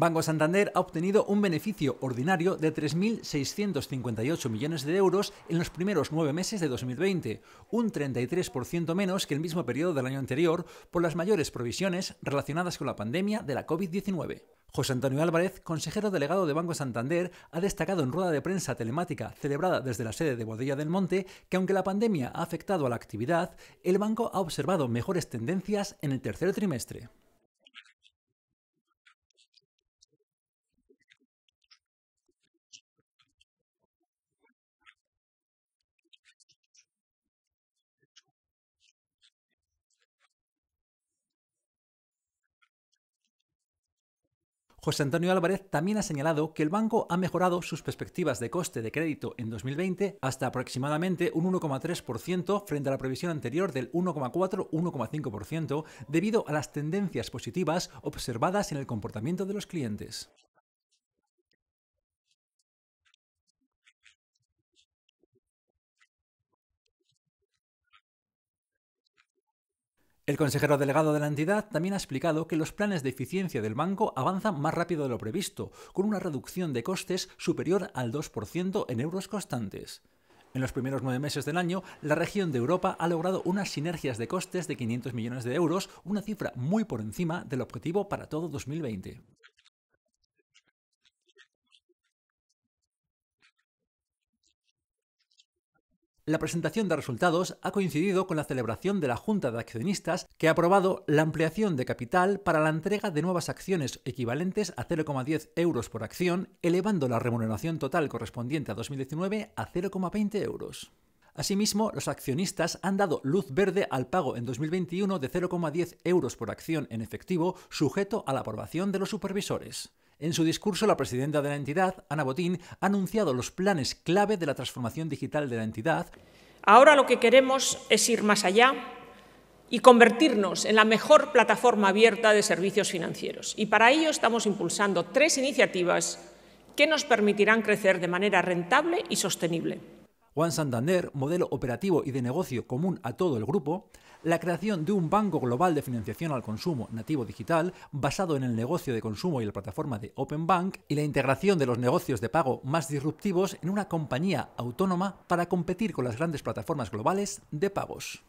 Banco Santander ha obtenido un beneficio ordinario de 3.658 millones de euros en los primeros nueve meses de 2020, un 33% menos que el mismo periodo del año anterior por las mayores provisiones relacionadas con la pandemia de la COVID-19. José Antonio Álvarez, consejero delegado de Banco Santander, ha destacado en rueda de prensa telemática celebrada desde la sede de Bodilla del Monte que aunque la pandemia ha afectado a la actividad, el banco ha observado mejores tendencias en el tercer trimestre. José Antonio Álvarez también ha señalado que el banco ha mejorado sus perspectivas de coste de crédito en 2020 hasta aproximadamente un 1,3% frente a la previsión anterior del 1,4-1,5% debido a las tendencias positivas observadas en el comportamiento de los clientes. El consejero delegado de la entidad también ha explicado que los planes de eficiencia del banco avanzan más rápido de lo previsto, con una reducción de costes superior al 2% en euros constantes. En los primeros nueve meses del año, la región de Europa ha logrado unas sinergias de costes de 500 millones de euros, una cifra muy por encima del objetivo para todo 2020. La presentación de resultados ha coincidido con la celebración de la Junta de Accionistas que ha aprobado la ampliación de capital para la entrega de nuevas acciones equivalentes a 0,10 euros por acción, elevando la remuneración total correspondiente a 2019 a 0,20 euros. Asimismo, los accionistas han dado luz verde al pago en 2021 de 0,10 euros por acción en efectivo, sujeto a la aprobación de los supervisores. En su discurso, la presidenta de la entidad, Ana Botín, ha anunciado los planes clave de la transformación digital de la entidad. Ahora lo que queremos es ir más allá y convertirnos en la mejor plataforma abierta de servicios financieros. Y para ello estamos impulsando tres iniciativas que nos permitirán crecer de manera rentable y sostenible. Juan Santander, modelo operativo y de negocio común a todo el grupo, la creación de un banco global de financiación al consumo nativo digital basado en el negocio de consumo y la plataforma de Open Bank y la integración de los negocios de pago más disruptivos en una compañía autónoma para competir con las grandes plataformas globales de pagos.